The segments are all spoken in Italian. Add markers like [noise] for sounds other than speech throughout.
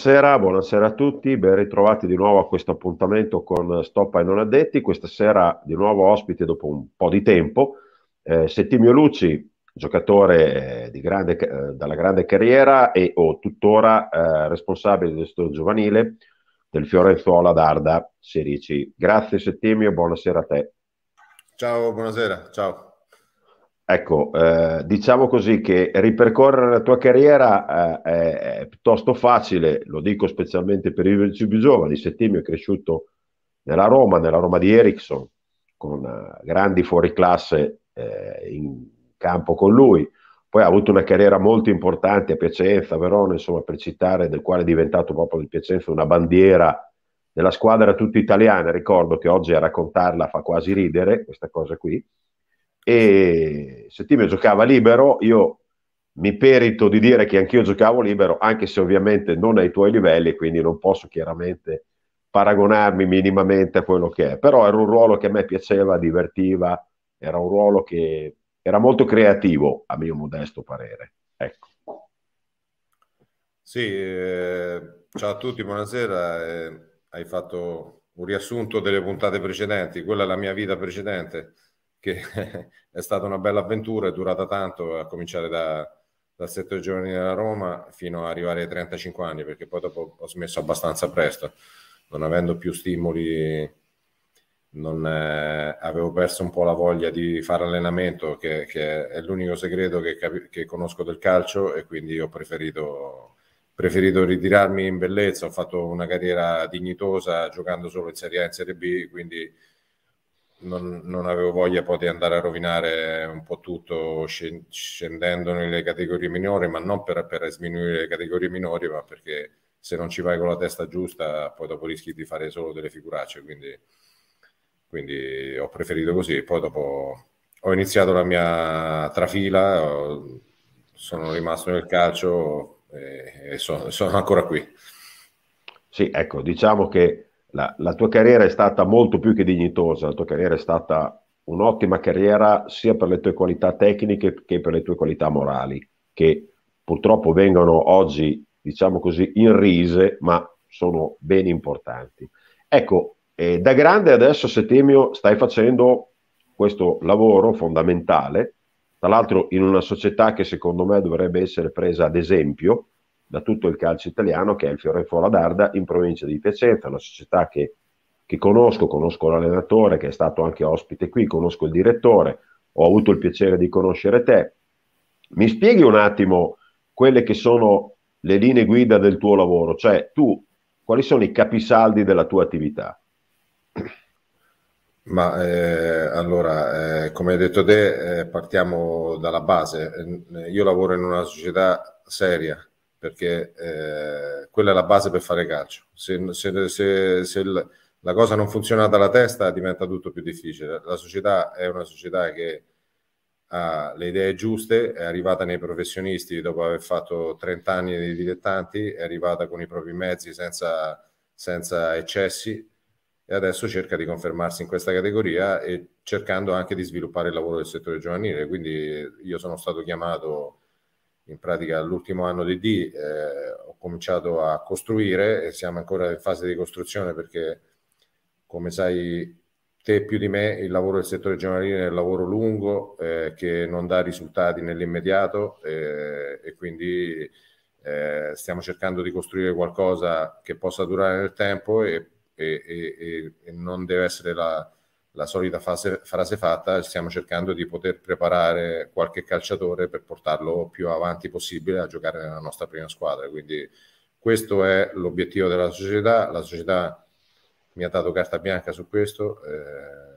Buonasera, buonasera a tutti, ben ritrovati di nuovo a questo appuntamento con Stoppa e non addetti. Questa sera di nuovo ospite dopo un po' di tempo, eh, Settimio Luci, giocatore eh, grande, eh, dalla grande carriera e o oh, tuttora eh, responsabile del settore giovanile del Fiorenzuola d'Arda Serici. Grazie Settimio, buonasera a te. Ciao, buonasera, ciao. Ecco, eh, diciamo così che ripercorrere la tua carriera eh, è piuttosto facile, lo dico specialmente per i più giovani, Settimio è cresciuto nella Roma, nella Roma di Ericsson, con eh, grandi fuoriclasse eh, in campo con lui, poi ha avuto una carriera molto importante a Piacenza, Verona, insomma per citare, del quale è diventato proprio di Piacenza una bandiera della squadra tutta italiana, ricordo che oggi a raccontarla fa quasi ridere questa cosa qui, e se Settimio giocava libero, io mi perito di dire che anch'io giocavo libero, anche se ovviamente non ai tuoi livelli, quindi non posso chiaramente paragonarmi minimamente a quello che è, però era un ruolo che a me piaceva, divertiva, era un ruolo che era molto creativo, a mio modesto parere. Ecco. Sì, eh, ciao a tutti, buonasera. Eh, hai fatto un riassunto delle puntate precedenti, quella è la mia vita precedente che [laughs] è stata una bella avventura, è durata tanto, a cominciare da, dal settore giovanile della Roma fino ad arrivare ai 35 anni, perché poi dopo ho smesso abbastanza presto, non avendo più stimoli, non, eh, avevo perso un po' la voglia di fare allenamento, che, che è l'unico segreto che, cap- che, conosco del calcio e quindi ho preferito, preferito ritirarmi in bellezza, ho fatto una carriera dignitosa giocando solo in Serie A e in Serie B, quindi non, non, avevo voglia poi di andare a rovinare un po' tutto scendendo nelle categorie minori, ma non per, per sminuire le categorie minori, ma perché se non ci vai con la testa giusta poi dopo rischi di fare solo delle figuracce, quindi, quindi ho preferito così. Poi dopo ho iniziato la mia trafila, sono rimasto nel calcio e, e sono, sono ancora qui. Sì, ecco, diciamo che la, la tua carriera è stata molto più che dignitosa, la tua carriera è stata un'ottima carriera sia per le tue qualità tecniche che per le tue qualità morali, che purtroppo vengono oggi, diciamo così, irrise, ma sono ben importanti. Ecco, eh, da grande adesso Settemio stai facendo questo lavoro fondamentale, tra l'altro in una società che secondo me dovrebbe essere presa ad esempio, da tutto il calcio italiano, che è il Fiorenfola d'Arda in provincia di Piacenza, una società che, che conosco, conosco l'allenatore che è stato anche ospite qui, conosco il direttore, ho avuto il piacere di conoscere te. Mi spieghi un attimo quelle che sono le linee guida del tuo lavoro, cioè tu quali sono i capisaldi della tua attività? Ma eh, allora, eh, come hai detto te, eh, partiamo dalla base. Io lavoro in una società seria perché eh, quella è la base per fare calcio. Se, se, se, se il, la cosa non funziona dalla testa diventa tutto più difficile. La società è una società che ha le idee giuste, è arrivata nei professionisti dopo aver fatto 30 anni di dilettanti, è arrivata con i propri mezzi senza, senza eccessi e adesso cerca di confermarsi in questa categoria e cercando anche di sviluppare il lavoro del settore giovanile. Quindi io sono stato chiamato in pratica l'ultimo anno di D eh, ho cominciato a costruire e siamo ancora in fase di costruzione perché come sai te più di me il lavoro del settore giovanile è un lavoro lungo eh, che non dà risultati nell'immediato eh, e quindi eh, stiamo cercando di costruire qualcosa che possa durare nel tempo e, e, e, e non deve essere la, la solita fase, frase fatta, stiamo cercando di poter preparare qualche calciatore per portarlo più avanti possibile a giocare nella nostra prima squadra. Quindi questo è l'obiettivo della società, la società mi ha dato carta bianca su questo, eh,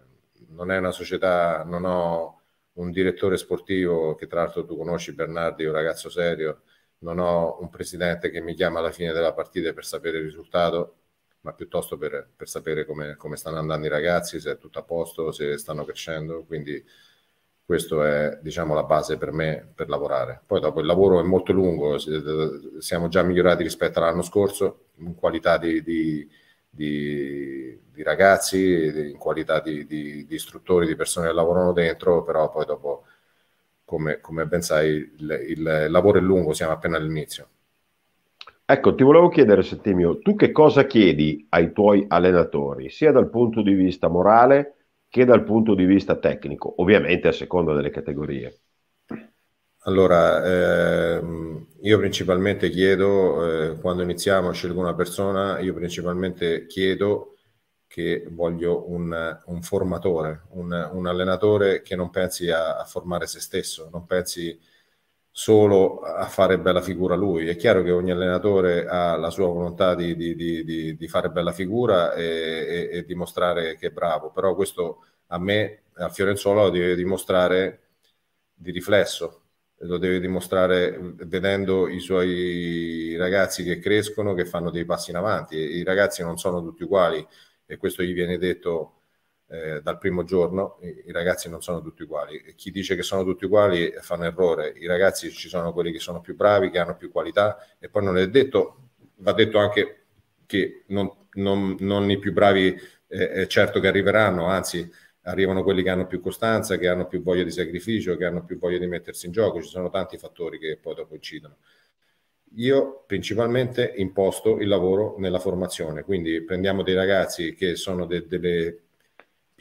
non è una società, non ho un direttore sportivo che tra l'altro tu conosci Bernardi, un ragazzo serio, non ho un presidente che mi chiama alla fine della partita per sapere il risultato, ma piuttosto per, per sapere come, come, stanno andando i ragazzi, se è tutto a posto, se stanno crescendo. Quindi questa è diciamo, la base per me per lavorare. Poi dopo il lavoro è molto lungo, siamo già migliorati rispetto all'anno scorso in qualità di, di, di, di ragazzi, in qualità di, istruttori, di persone che lavorano dentro, però poi dopo, come, come ben sai, il, il lavoro è lungo, siamo appena all'inizio. Ecco, ti volevo chiedere, Settimio, tu che cosa chiedi ai tuoi allenatori, sia dal punto di vista morale che dal punto di vista tecnico, ovviamente a seconda delle categorie? Allora, ehm, io principalmente chiedo, eh, quando iniziamo scelgo una persona, io principalmente chiedo che voglio un, un formatore, un, un, allenatore che non pensi a, a formare se stesso, non pensi solo a fare bella figura lui. È chiaro che ogni allenatore ha la sua volontà di, di, di, di fare bella figura e, e, e, dimostrare che è bravo, però questo a me, a Fiorenzuola, lo deve dimostrare di riflesso, lo deve dimostrare vedendo i suoi ragazzi che crescono, che fanno dei passi in avanti. I ragazzi non sono tutti uguali e questo gli viene detto eh, dal primo giorno i, i, ragazzi non sono tutti uguali. Chi dice che sono tutti uguali eh, fa un errore. I ragazzi ci sono quelli che sono più bravi, che hanno più qualità e poi non è detto, va detto anche che non, non, non i più bravi eh, è certo che arriveranno, anzi arrivano quelli che hanno più costanza, che hanno più voglia di sacrificio, che hanno più voglia di mettersi in gioco, ci sono tanti fattori che poi dopo incidono. Io principalmente imposto il lavoro nella formazione, quindi prendiamo dei ragazzi che sono de- delle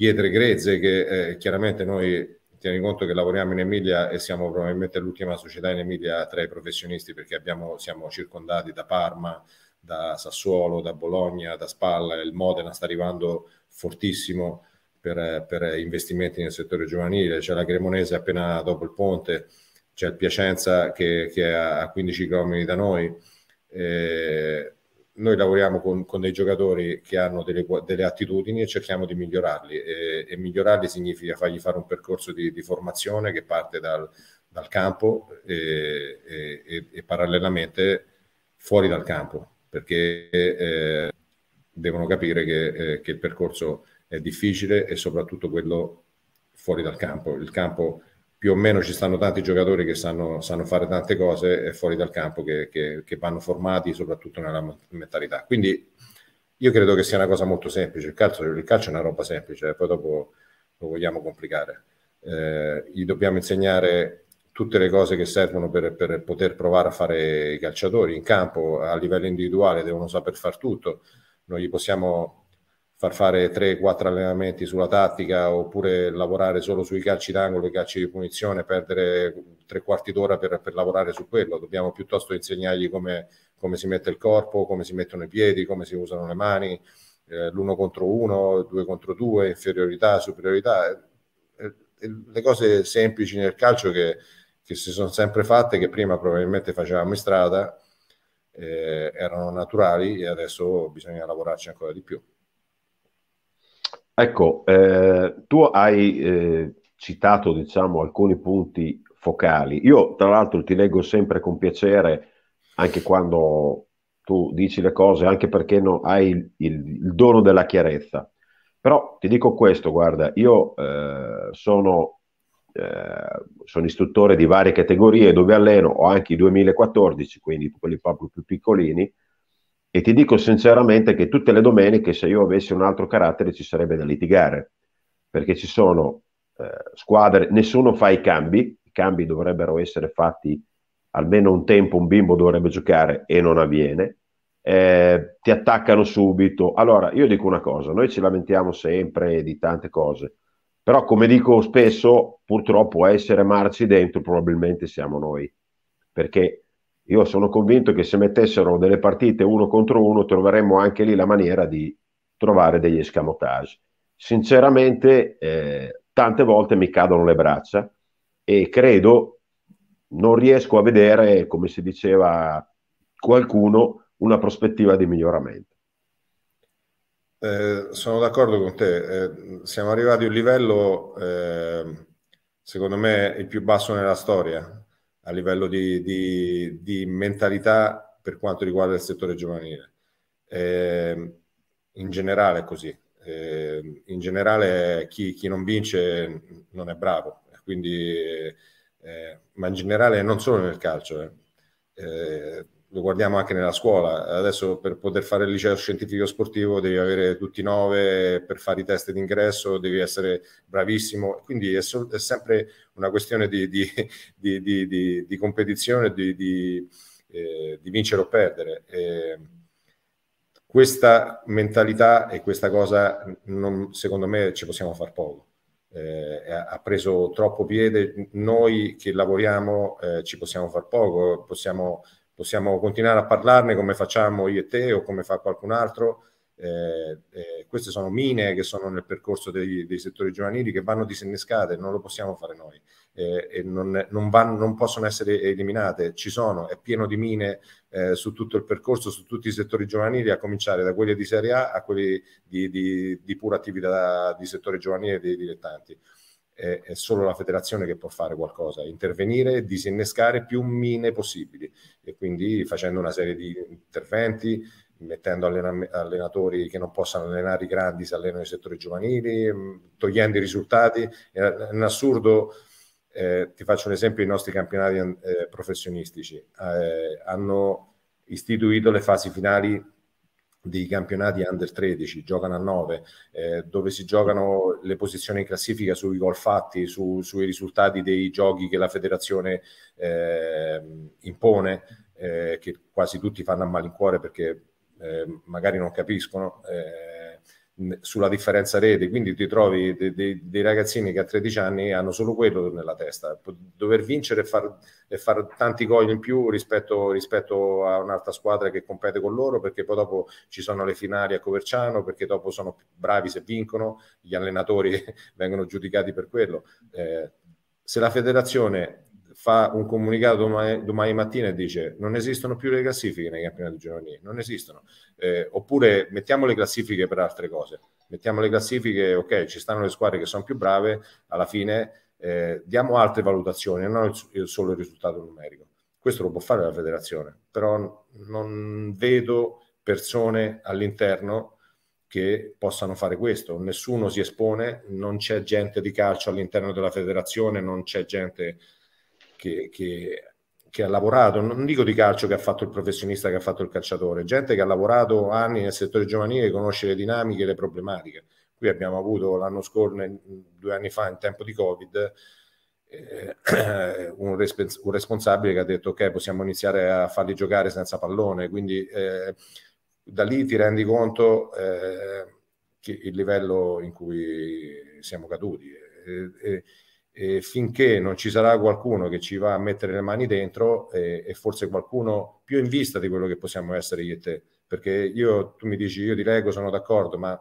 pietre grezze che eh, chiaramente noi tieni conto che lavoriamo in Emilia e siamo probabilmente l'ultima società in Emilia tra i professionisti perché abbiamo, siamo circondati da Parma, da Sassuolo, da Bologna, da Spalla, il Modena sta arrivando fortissimo per, per investimenti nel settore giovanile, c'è la Cremonese appena dopo il ponte, c'è il Piacenza che, che è a 15 km da noi. Eh, noi lavoriamo con, con, dei giocatori che hanno delle, delle attitudini e cerchiamo di migliorarli e, e, migliorarli significa fargli fare un percorso di, di formazione che parte dal, dal campo e, e, e, parallelamente fuori dal campo perché eh, devono capire che, eh, che, il percorso è difficile e soprattutto quello fuori dal campo. Il campo è più o meno ci stanno tanti giocatori che sanno, sanno fare tante cose eh, fuori dal campo che, che, che, vanno formati soprattutto nella mentalità. Quindi io credo che sia una cosa molto semplice, il calcio, il calcio è una roba semplice, eh, poi dopo lo vogliamo complicare. Eh, gli dobbiamo insegnare tutte le cose che servono per, per, poter provare a fare i calciatori in campo, a livello individuale devono saper far tutto, non gli possiamo far fare 3-4 allenamenti sulla tattica oppure lavorare solo sui calci d'angolo, i calci di punizione, perdere tre quarti d'ora per, per lavorare su quello, dobbiamo piuttosto insegnargli come, come, si mette il corpo, come si mettono i piedi, come si usano le mani, eh, l'uno contro uno, due contro due, inferiorità, superiorità, eh, eh, le cose semplici nel calcio che, che si sono sempre fatte, che prima probabilmente facevamo in strada, eh, erano naturali e adesso bisogna lavorarci ancora di più. Ecco, eh, tu hai eh, citato diciamo, alcuni punti focali. Io tra l'altro ti leggo sempre con piacere, anche quando tu dici le cose, anche perché non hai il, il, il dono della chiarezza. Però ti dico questo, guarda, io eh, sono, eh, sono, istruttore di varie categorie dove alleno, ho anche i 2014, quindi quelli proprio più piccolini, e ti dico sinceramente che tutte le domeniche, se io avessi un altro carattere, ci sarebbe da litigare, perché ci sono eh, squadre, nessuno fa i cambi, i cambi dovrebbero essere fatti almeno un tempo, un bimbo dovrebbe giocare e non avviene. Eh, ti attaccano subito. Allora, io dico una cosa, noi ci lamentiamo sempre di tante cose, però come dico spesso, purtroppo a essere marci dentro probabilmente siamo noi, perché io sono convinto che se mettessero delle partite uno contro uno troveremmo anche lì la maniera di trovare degli escamotage. Sinceramente, eh, tante volte mi cadono le braccia e credo non riesco a vedere, come si diceva qualcuno, una prospettiva di miglioramento. Eh, sono d'accordo con te, eh, siamo arrivati a un livello, eh, secondo me, il più basso nella storia a livello di, di, di mentalità per quanto riguarda il settore giovanile. Eh, in generale è così. Eh, in generale chi, chi, non vince non è bravo, quindi, eh, ma in generale non solo nel calcio. Eh. eh lo guardiamo anche nella scuola. Adesso per poter fare il liceo scientifico sportivo devi avere tutti i nove, per fare i test d'ingresso devi essere bravissimo. Quindi è, so- è sempre una questione di, di, di, di competizione, di, eh, vincere o perdere. Eh, questa mentalità e questa cosa, non, secondo me, ci possiamo far poco. Eh, ha preso troppo piede, noi che lavoriamo eh, ci possiamo far poco, possiamo possiamo continuare a parlarne come facciamo io e te o come fa qualcun altro. Eh, eh, queste sono mine che sono nel percorso dei, dei, settori giovanili che vanno disinnescate, non lo possiamo fare noi eh, e non, non, vanno, non, possono essere eliminate, ci sono, è pieno di mine eh, su tutto il percorso, su tutti i settori giovanili, a cominciare da quelli di serie A a quelli di, di, di pura attività di settore giovanile e dei dilettanti è, è solo la federazione che può fare qualcosa, intervenire e disinnescare più mine possibili e quindi facendo una serie di interventi, mettendo allena- allenatori che non possano allenare i grandi, si allenano i settori giovanili, mm, togliendo i risultati. È, è un assurdo, eh, ti faccio un esempio, i nostri campionati eh, professionistici eh, hanno istituito le fasi finali di campionati under 13, giocano a 9, eh, dove si giocano le posizioni in classifica sui gol fatti, su, sui risultati dei giochi che la federazione eh, impone, eh, che quasi tutti fanno a malincuore perché eh, magari non capiscono. Eh, sulla differenza rete, quindi ti trovi dei, dei, dei, ragazzini che a 13 anni hanno solo quello nella testa, dover vincere e fare far tanti gol in più rispetto, rispetto, a un'altra squadra che compete con loro, perché poi dopo ci sono le finali a Coverciano, perché dopo sono bravi se vincono, gli allenatori [laughs] vengono giudicati per quello. Eh, se la federazione fa un comunicato domani, domani, mattina e dice non esistono più le classifiche nei campionati giovanili, non esistono. Eh, oppure mettiamo le classifiche per altre cose, mettiamo le classifiche, ok, ci stanno le squadre che sono più brave, alla fine eh, diamo altre valutazioni, non il, il, solo il risultato numerico. Questo lo può fare la federazione, però non vedo persone all'interno che possano fare questo. Nessuno si espone, non c'è gente di calcio all'interno della federazione, non c'è gente che, che, che, ha lavorato, non dico di calcio che ha fatto il professionista, che ha fatto il calciatore, gente che ha lavorato anni nel settore giovanile, conosce le dinamiche, le problematiche. Qui abbiamo avuto l'anno scorso, due anni fa, in tempo di Covid, eh, [clears throat] un, respons- un, responsabile che ha detto ok, possiamo iniziare a farli giocare senza pallone, quindi eh, da lì ti rendi conto eh, il livello in cui siamo caduti. E, eh, e, eh, e finché non ci sarà qualcuno che ci va a mettere le mani dentro e, e forse qualcuno più in vista di quello che possiamo essere io e te, perché io, tu mi dici io ti leggo, sono d'accordo, ma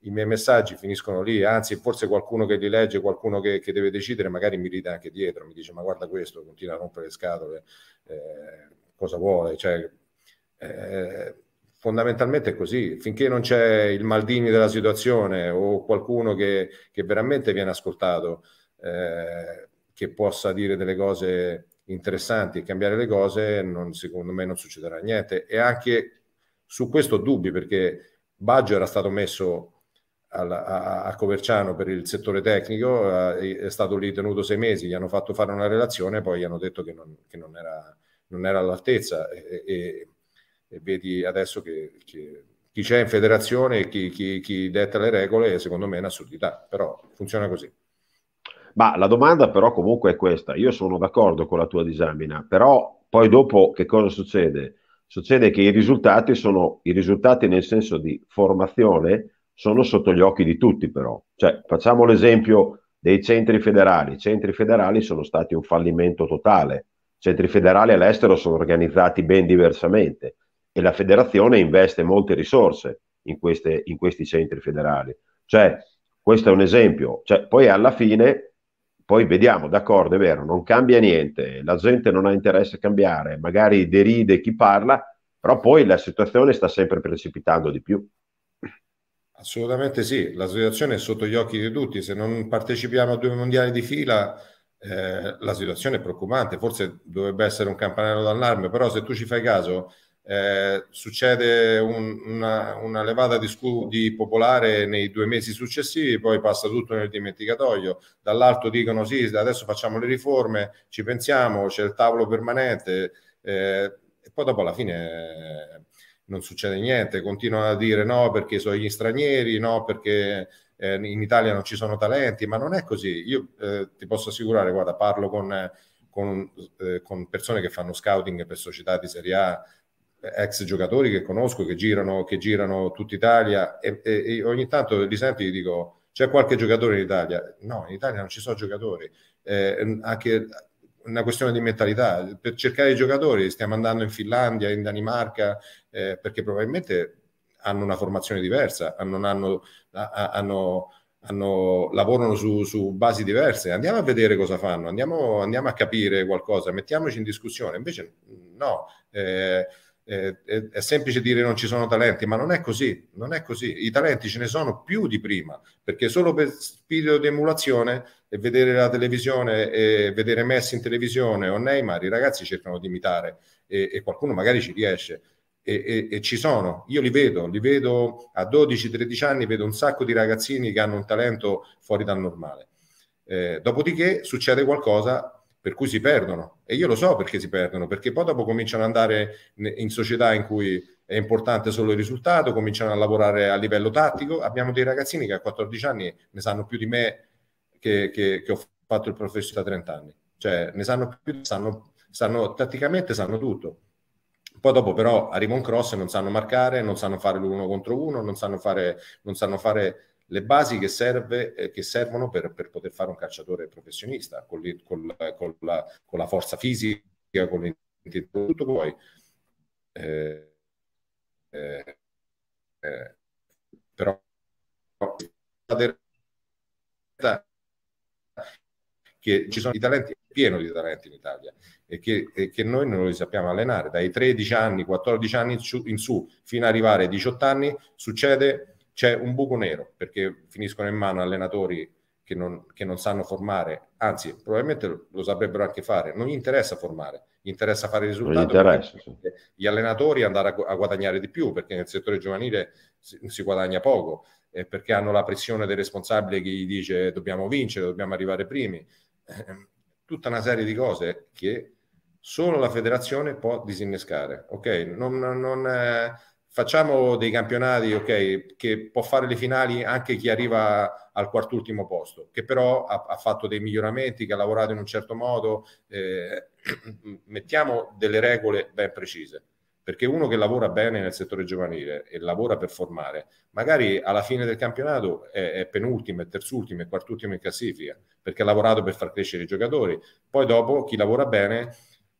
i miei messaggi finiscono lì, anzi forse qualcuno che li legge, qualcuno che, che deve decidere, magari mi ride anche dietro, mi dice ma guarda questo, continua a rompere le scatole, eh, cosa vuole, cioè, eh, fondamentalmente è così, finché non c'è il Maldini della situazione o qualcuno che, che veramente viene ascoltato, eh, che possa dire delle cose interessanti e cambiare le cose, non, secondo me non succederà niente. E anche su questo dubbi, perché Baggio era stato messo alla, a, a, Coverciano per il settore tecnico, eh, è stato lì tenuto sei mesi, gli hanno fatto fare una relazione, poi gli hanno detto che non, che non, era, non era, all'altezza e, e, e vedi adesso che, che, chi c'è in federazione e chi, chi, chi detta le regole, secondo me è un'assurdità, però funziona così. Ma la domanda però comunque è questa, io sono d'accordo con la tua disamina, però poi dopo che cosa succede? Succede che i risultati sono, i risultati nel senso di formazione sono sotto gli occhi di tutti però, cioè facciamo l'esempio dei centri federali, i centri federali sono stati un fallimento totale, i centri federali all'estero sono organizzati ben diversamente e la federazione investe molte risorse in, queste, in questi centri federali, cioè questo è un esempio, cioè, poi alla fine poi vediamo, d'accordo, è vero, non cambia niente, la gente non ha interesse a cambiare, magari deride chi parla, però poi la situazione sta sempre precipitando di più. Assolutamente sì, la situazione è sotto gli occhi di tutti, se non partecipiamo a due mondiali di fila eh, la situazione è preoccupante, forse dovrebbe essere un campanello d'allarme, però se tu ci fai caso eh, succede un, una, una, levata di, scu- di popolare nei due mesi successivi, poi passa tutto nel dimenticatoio. Dall'alto dicono sì, adesso facciamo le riforme, ci pensiamo, c'è il tavolo permanente, eh, e poi dopo alla fine eh, non succede niente, continuano a dire no perché sono gli stranieri, no perché eh, in Italia non ci sono talenti, ma non è così. Io eh, ti posso assicurare, guarda, parlo con... Con, eh, con persone che fanno scouting per società di Serie A, ex giocatori che conosco, che girano, che girano tutta Italia e, e, e ogni tanto li sento e gli dico c'è qualche giocatore in Italia? No, in Italia non ci sono giocatori. Eh, anche una questione di mentalità. Per cercare i giocatori stiamo andando in Finlandia, in Danimarca, eh, perché probabilmente hanno una formazione diversa, hanno, hanno, hanno, hanno lavorano su, su, basi diverse. Andiamo a vedere cosa fanno, andiamo, andiamo, a capire qualcosa, mettiamoci in discussione. Invece no. Eh, eh, è, è, semplice dire non ci sono talenti, ma non è così, non è così. I talenti ce ne sono più di prima, perché solo per spirito di emulazione e vedere la televisione e vedere Messi in televisione o Neymar, i ragazzi cercano di imitare e, e qualcuno magari ci riesce. E, e, e, ci sono, io li vedo, li vedo a 12-13 anni, vedo un sacco di ragazzini che hanno un talento fuori dal normale. Eh, dopodiché succede qualcosa per cui si perdono. E io lo so perché si perdono, perché poi dopo cominciano ad andare in società in cui è importante solo il risultato, cominciano a lavorare a livello tattico. Abbiamo dei ragazzini che a 14 anni ne sanno più di me che, che, che ho fatto il professore da 30 anni. Cioè, ne sanno più, sanno, sanno, tatticamente sanno tutto. Poi dopo però arriva un cross e non sanno marcare, non sanno fare l'uno contro uno, non sanno fare, non sanno fare le basi che, serve, eh, che servono per, per, poter fare un calciatore professionista, con, li, con, con, la, con la, forza fisica, con l'identità, tutto poi. Eh, eh, eh, però che ci sono i talenti pieno di talenti in Italia e che, e che, noi non li sappiamo allenare dai 13 anni, 14 anni in su, in su fino ad arrivare ai 18 anni succede c'è un buco nero perché finiscono in mano allenatori che non, che non, sanno formare, anzi probabilmente lo saprebbero anche fare, non gli interessa formare, gli interessa fare risultati, sì. gli allenatori andare a, a, guadagnare di più perché nel settore giovanile si, si guadagna poco, eh, perché hanno la pressione del responsabile che gli dice dobbiamo vincere, dobbiamo arrivare primi, eh, tutta una serie di cose che solo la federazione può disinnescare, ok? Non, non, eh, facciamo dei campionati okay, che può fare le finali anche chi arriva al quartultimo posto, che però ha, ha fatto dei miglioramenti, che ha lavorato in un certo modo, eh, [clears throat] mettiamo delle regole ben precise. Perché uno che lavora bene nel settore giovanile e lavora per formare, magari alla fine del campionato è, è penultimo, è terzultimo, è quartultimo in classifica, perché ha lavorato per far crescere i giocatori. Poi dopo chi lavora bene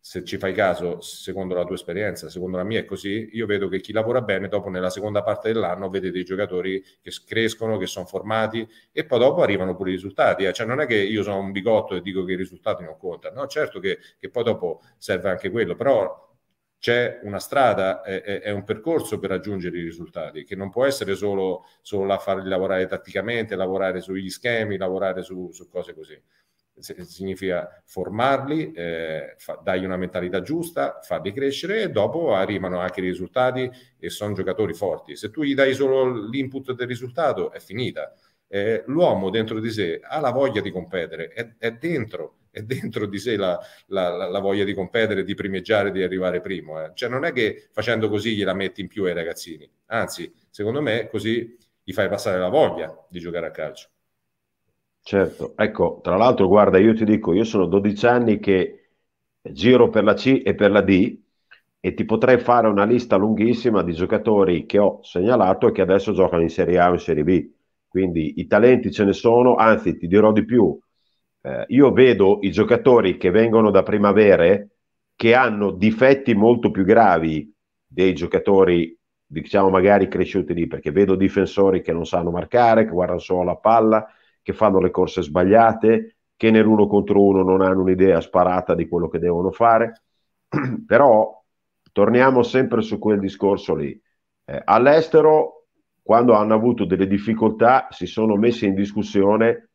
se ci fai caso, secondo la tua esperienza, secondo la mia è così, io vedo che chi lavora bene dopo nella seconda parte dell'anno vede dei giocatori che crescono, che sono formati e poi dopo arrivano pure i risultati. Eh. Cioè non è che io sono un bigotto e dico che i risultati non contano, no certo che, che poi dopo serve anche quello, però c'è una strada, è, è, un percorso per raggiungere i risultati, che non può essere solo, solo la farli lavorare tatticamente, lavorare sugli schemi, lavorare su, su cose così significa formarli, eh, fa, dai una mentalità giusta, farli crescere e dopo arrivano anche i risultati e sono giocatori forti. Se tu gli dai solo l'input del risultato è finita. Eh, l'uomo dentro di sé ha la voglia di competere, è, è dentro, è dentro di sé la, la, la, voglia di competere, di primeggiare, di arrivare primo. Eh. Cioè non è che facendo così gliela metti in più ai ragazzini, anzi secondo me così gli fai passare la voglia di giocare a calcio. Certo, ecco, tra l'altro guarda, io ti dico, io sono 12 anni che giro per la C e per la D e ti potrei fare una lista lunghissima di giocatori che ho segnalato e che adesso giocano in Serie A o in Serie B. Quindi i talenti ce ne sono, anzi ti dirò di più, eh, io vedo i giocatori che vengono da primavere che hanno difetti molto più gravi dei giocatori diciamo magari cresciuti lì perché vedo difensori che non sanno marcare, che guardano solo la palla, che fanno le corse sbagliate, che nell'uno contro uno non hanno un'idea sparata di quello che devono fare. [clears throat] Però torniamo sempre su quel discorso lì. Eh, all'estero, quando hanno avuto delle difficoltà, si sono messi in discussione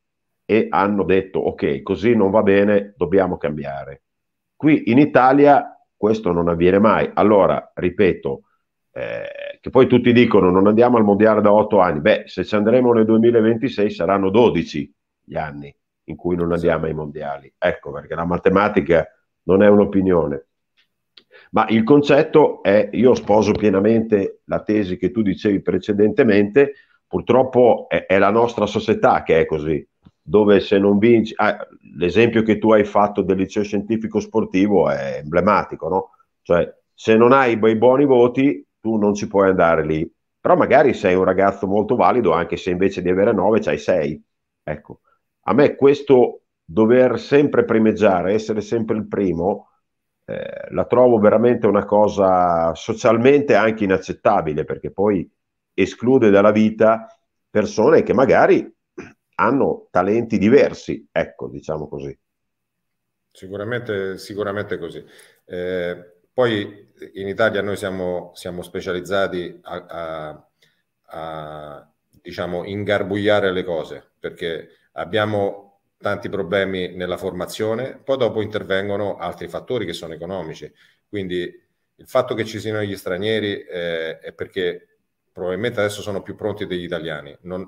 e hanno detto ok, così non va bene, dobbiamo cambiare. Qui in Italia questo non avviene mai. Allora, ripeto, eh, che poi tutti dicono non andiamo al mondiale da otto anni, beh se ci andremo nel 2026 saranno 12 gli anni in cui non andiamo ai mondiali, ecco perché la matematica non è un'opinione. Ma il concetto è, io sposo pienamente la tesi che tu dicevi precedentemente, purtroppo è, è la nostra società che è così, dove se non vinci, ah, l'esempio che tu hai fatto del liceo scientifico sportivo è emblematico, no? Cioè se non hai i buoni voti tu non ci puoi andare lì, però magari sei un ragazzo molto valido anche se invece di avere 9 c'hai 6. Ecco, a me questo dover sempre primeggiare, essere sempre il primo, eh, la trovo veramente una cosa socialmente anche inaccettabile perché poi esclude dalla vita persone che magari hanno talenti diversi, ecco, diciamo così. Sicuramente, sicuramente così. Eh, poi in Italia noi siamo, siamo specializzati a, a, a diciamo, ingarbugliare le cose perché abbiamo tanti problemi nella formazione, poi dopo intervengono altri fattori che sono economici. Quindi il fatto che ci siano gli stranieri eh, è perché probabilmente adesso sono più pronti degli italiani, non,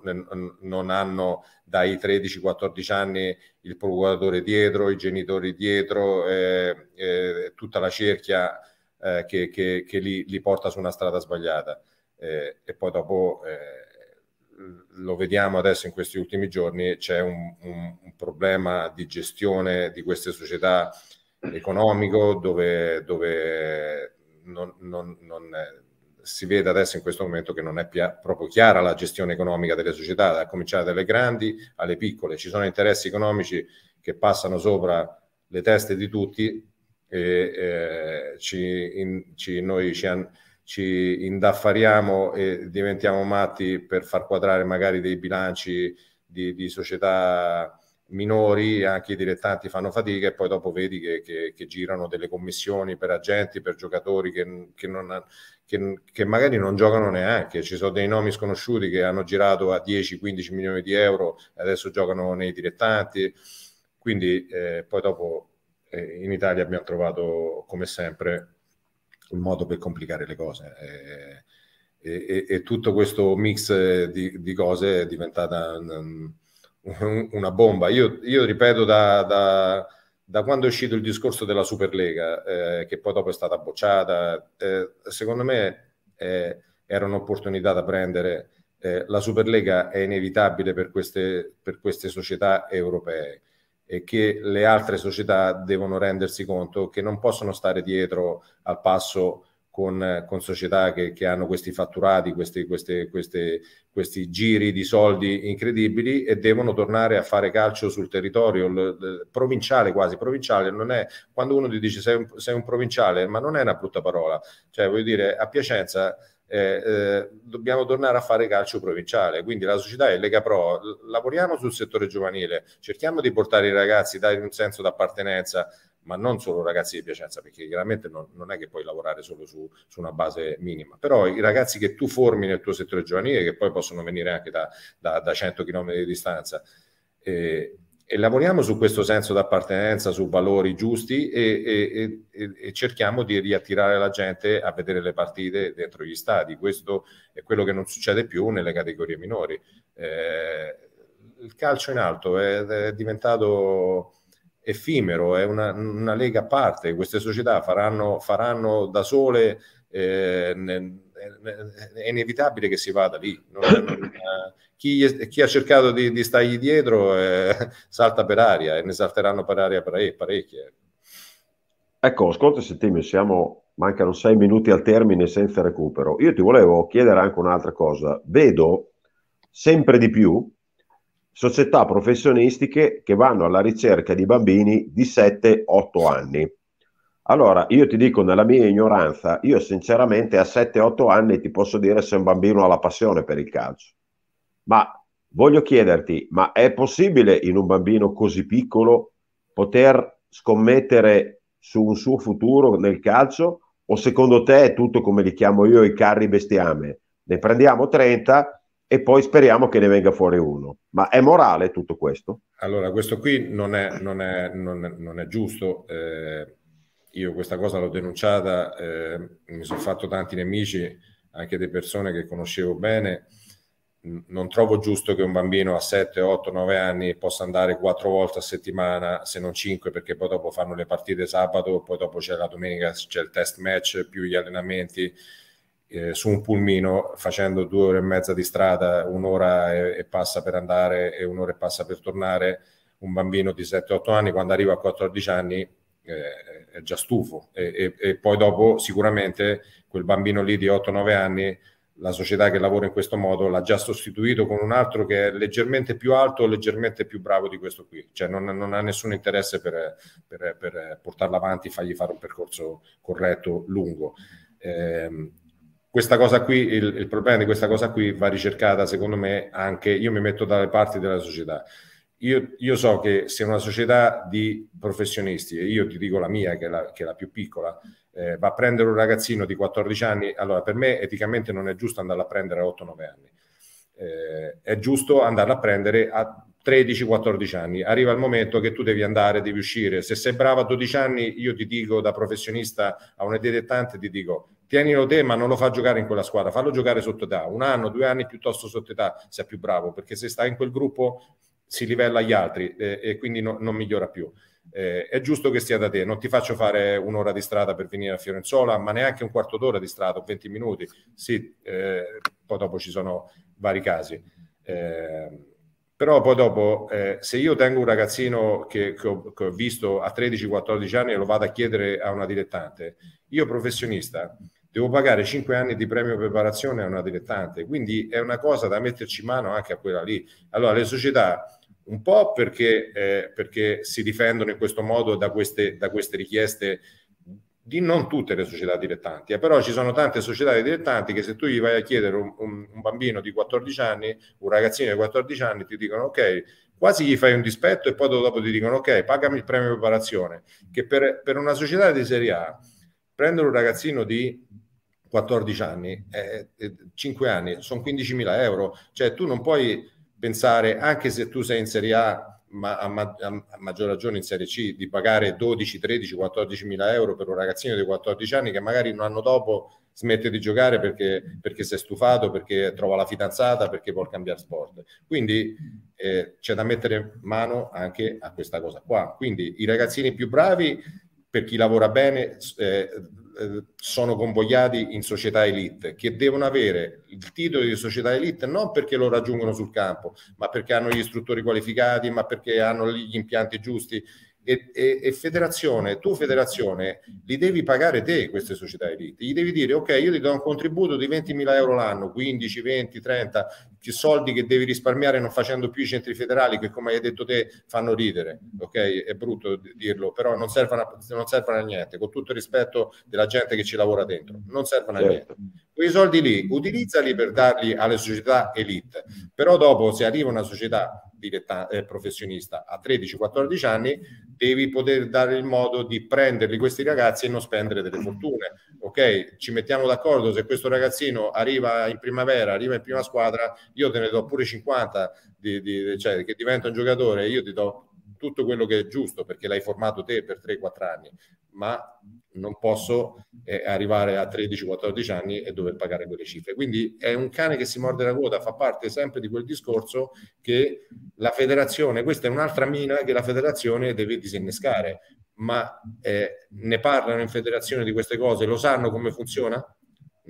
non hanno dai 13-14 anni il procuratore dietro, i genitori dietro, eh, eh, tutta la cerchia eh, che, che, che li, li, porta su una strada sbagliata. Eh, e poi dopo eh, lo vediamo adesso in questi ultimi giorni, c'è un, un, un problema di gestione di queste società economico dove, dove non, non, non si vede adesso in questo momento che non è proprio chiara la gestione economica delle società, da cominciare dalle grandi alle piccole. Ci sono interessi economici che passano sopra le teste di tutti e eh, ci, in, ci, noi ci, an, ci, indaffariamo e diventiamo matti per far quadrare magari dei bilanci di, di società minori, anche i dilettanti fanno fatica e poi dopo vedi che, che, che girano delle commissioni per agenti, per giocatori che, che non, magari non giocano neanche. Ci sono dei nomi sconosciuti che hanno girato a 10-15 milioni di euro e adesso giocano nei dilettanti. Quindi eh, poi dopo eh, in Italia abbiamo trovato, come sempre, un modo per complicare le cose. Eh, e, e, tutto questo mix eh, di, di cose è diventata... Um, una bomba. Io, io ripeto da, da, da, quando è uscito il discorso della Superlega, eh, che poi dopo è stata bocciata, eh, secondo me eh, era un'opportunità da prendere. Eh, la Superlega è inevitabile per queste, per queste società europee e che le altre società devono rendersi conto che non possono stare dietro al passo con, con società che, che, hanno questi fatturati, questi, queste, queste, questi giri di soldi incredibili e devono tornare a fare calcio sul territorio l, l, provinciale quasi, provinciale non è, quando uno ti dice sei un, sei un provinciale, ma non è una brutta parola, cioè voglio dire a Piacenza eh, eh, dobbiamo tornare a fare calcio provinciale. Quindi la società è Lega Pro, lavoriamo sul settore giovanile, cerchiamo di portare i ragazzi, dare un senso d'appartenenza ma non solo ragazzi di Piacenza, perché chiaramente non, non è che puoi lavorare solo su, su, una base minima, però i ragazzi che tu formi nel tuo settore giovanile, che poi possono venire anche da, da, da 100 km di distanza, eh, e lavoriamo su questo senso d'appartenenza, su valori giusti e, e, e, e, cerchiamo di riattirare la gente a vedere le partite dentro gli stadi. Questo è quello che non succede più nelle categorie minori. Eh, il calcio in alto è, è diventato effimero, è una, una lega a parte, queste società faranno, faranno da sole, eh, è inevitabile che si vada lì. Non, non, eh, chi, chi, ha cercato di, di stargli dietro eh, salta per aria e ne salteranno per aria parecchie. Ecco, ascolta Settimio, siamo, mancano sei minuti al termine senza recupero. Io ti volevo chiedere anche un'altra cosa. Vedo sempre di più società professionistiche che vanno alla ricerca di bambini di 7-8 anni. Allora, io ti dico nella mia ignoranza, io sinceramente a 7-8 anni ti posso dire se un bambino ha la passione per il calcio. Ma voglio chiederti, ma è possibile in un bambino così piccolo poter scommettere su un suo futuro nel calcio? O secondo te è tutto come li chiamo io i carri bestiame? Ne prendiamo 30 e poi speriamo che ne venga fuori uno. Ma è morale tutto questo? Allora, questo qui non è, non è, non è, non è giusto. Eh, io questa cosa l'ho denunciata, eh, mi sono fatto tanti nemici, anche di persone che conoscevo bene. Non trovo giusto che un bambino a 7, 8, 9 anni possa andare quattro volte a settimana, se non cinque, perché poi dopo fanno le partite sabato, poi dopo c'è la domenica, c'è il test match, più gli allenamenti eh, su un pulmino facendo due ore e mezza di strada, un'ora e, e passa per andare e un'ora e passa per tornare, un bambino di 7-8 anni quando arriva a 14 anni eh, è già stufo e, e, e, poi dopo sicuramente quel bambino lì di 8-9 anni la società che lavora in questo modo l'ha già sostituito con un altro che è leggermente più alto o leggermente più bravo di questo qui, cioè non, non ha nessun interesse per, per, per, portarlo avanti, fargli fare un percorso corretto, lungo. Eh, questa cosa qui, il, il, problema di questa cosa qui va ricercata, secondo me, anche io mi metto dalle parti della società. Io, io so che se una società di professionisti, e io ti dico la mia, che è la, che è la più piccola, eh, va a prendere un ragazzino di 14 anni, allora per me eticamente non è giusto andarla a prendere a 8-9 anni, eh, è giusto andarla a prendere a 13-14 anni. Arriva il momento che tu devi andare, devi uscire. Se sei bravo a 12 anni, io ti dico da professionista a un edettante, ti dico tienilo te ma non lo fa giocare in quella squadra, fallo giocare sotto età, un anno, due anni piuttosto sotto età, se è più bravo, perché se sta in quel gruppo si livella agli altri eh, e quindi no, non migliora più. Eh, è giusto che stia da te, non ti faccio fare un'ora di strada per venire a Fiorenzola, ma neanche un quarto d'ora di strada, 20 minuti. Sì, eh, poi dopo ci sono vari casi. Eh, però poi dopo, eh, se io tengo un ragazzino che, che, ho, che ho, visto a 13-14 anni e lo vado a chiedere a una dilettante, io professionista, devo pagare 5 anni di premio preparazione a una dilettante. Quindi è una cosa da metterci mano anche a quella lì. Allora, le società, un po' perché, eh, perché si difendono in questo modo da queste, da queste, richieste di non tutte le società dilettanti, eh, però ci sono tante società di dilettanti che se tu gli vai a chiedere un, un, un bambino di 14 anni, un ragazzino di 14 anni, ti dicono ok, quasi gli fai un dispetto e poi dopo ti dicono ok, pagami il premio preparazione, che per, per una società di Serie A prendere un ragazzino di 14 anni, eh, 5 eh, anni, sono 15.000 euro, cioè tu non puoi pensare, anche se tu sei in Serie A, ma a, ma a maggior ragione in Serie C, di pagare 12, 13, 14.000 euro per un ragazzino di 14 anni che magari un anno dopo smette di giocare perché, perché si è stufato, perché trova la fidanzata, perché vuole cambiare sport. Quindi eh, c'è da mettere mano anche a questa cosa qua. Quindi i ragazzini più bravi, per chi lavora bene, eh, eh, sono convogliati in società elite, che devono avere il titolo di società elite non perché lo raggiungono sul campo, ma perché hanno gli istruttori qualificati, ma perché hanno gli impianti giusti. E, e, e federazione, tu federazione, li devi pagare te queste società elite, gli devi dire ok, io ti do un contributo di 20.000 euro l'anno, 15, 20, 30, soldi che devi risparmiare non facendo più i centri federali che come hai detto te fanno ridere, ok? È brutto dirlo, però non servono, non servono a niente, con tutto il rispetto della gente che ci lavora dentro, non servono certo. a niente. Quei soldi lì, utilizzali per darli alle società elite, però dopo se arriva una società diretta, eh, professionista a 13-14 anni, devi poter dare il modo di prenderli questi ragazzi e non spendere delle fortune. Ok, ci mettiamo d'accordo se questo ragazzino arriva in primavera, arriva in prima squadra, io te ne do pure 50, di, di, cioè, che diventa un giocatore, io ti do tutto quello che è giusto perché l'hai formato te per 3-4 anni, ma non posso eh, arrivare a 13-14 anni e dover pagare quelle cifre. Quindi è un cane che si morde la coda, fa parte sempre di quel discorso che la federazione, questa è un'altra mina che la federazione deve disinnescare, ma eh, ne parlano in federazione di queste cose, lo sanno come funziona?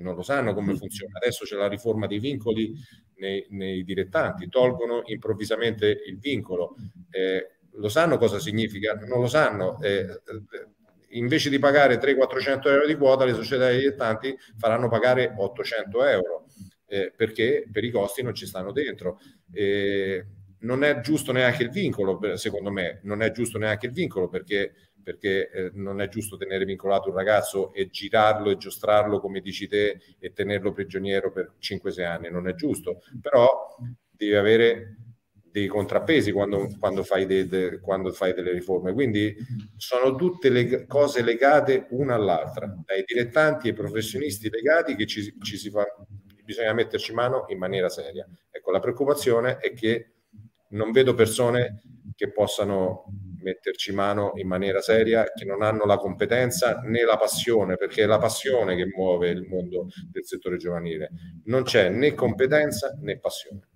non lo sanno come mm. funziona. Adesso c'è la riforma dei vincoli nei, nei dilettanti, tolgono improvvisamente il vincolo. Eh, lo sanno cosa significa? Non lo sanno. Eh, eh invece di pagare 300-400 euro di quota, le società dei direttanti faranno pagare 800 euro eh, perché per i costi non ci stanno dentro. Eh, non è giusto neanche il vincolo, secondo me, non è giusto neanche il vincolo perché perché eh, non è giusto tenere vincolato un ragazzo e girarlo e giostrarlo come dici te e tenerlo prigioniero per 5-6 anni, non è giusto, però devi avere dei contrappesi quando, quando, fai dei, de, quando, fai delle riforme. Quindi sono tutte le cose legate una all'altra, dai dilettanti e professionisti legati che ci, ci si fa, bisogna metterci mano in maniera seria. Ecco, la preoccupazione è che non vedo persone che possano metterci mano in maniera seria, che non hanno la competenza né la passione, perché è la passione che muove il mondo del settore giovanile. Non c'è né competenza né passione.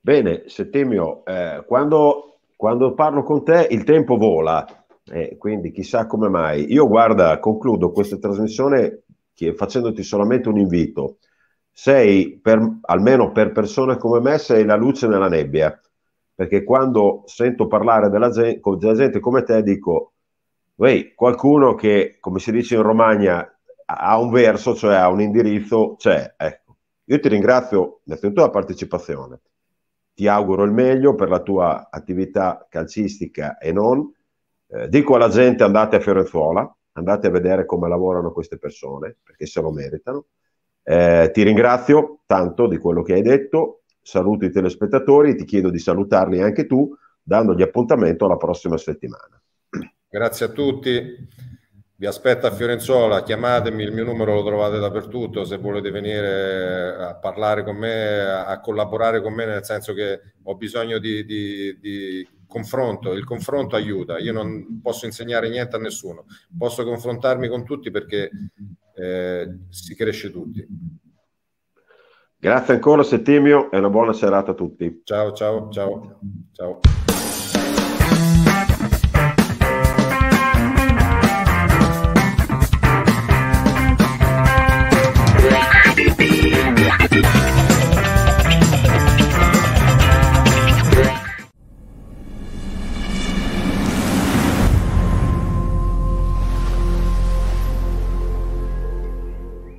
Bene, Settimio, eh, quando, quando parlo con te il tempo vola, eh, quindi chissà come mai. Io guarda, concludo questa trasmissione che, facendoti solamente un invito. Sei, per, almeno per persone come me, sei la luce nella nebbia perché quando sento parlare della gente, della gente come te dico, qualcuno che, come si dice in Romagna, ha un verso, cioè ha un indirizzo, c'è. Ecco. Io ti ringrazio innanzitutto la partecipazione, ti auguro il meglio per la tua attività calcistica e non. Eh, dico alla gente andate a Fiorenzuola, andate a vedere come lavorano queste persone, perché se lo meritano. Eh, ti ringrazio tanto di quello che hai detto, saluto i telespettatori e ti chiedo di salutarli anche tu, dandogli appuntamento alla prossima settimana. Grazie a tutti. Vi aspetto a Fiorenzuola, chiamatemi, il mio numero lo trovate dappertutto, se volete venire a parlare con me, a collaborare con me, nel senso che ho bisogno di, di, di confronto, il confronto aiuta, io non posso insegnare niente a nessuno, posso confrontarmi con tutti perché eh, si cresce tutti. Grazie ancora Settimio e una buona serata a tutti. Ciao ciao ciao ciao. ciao.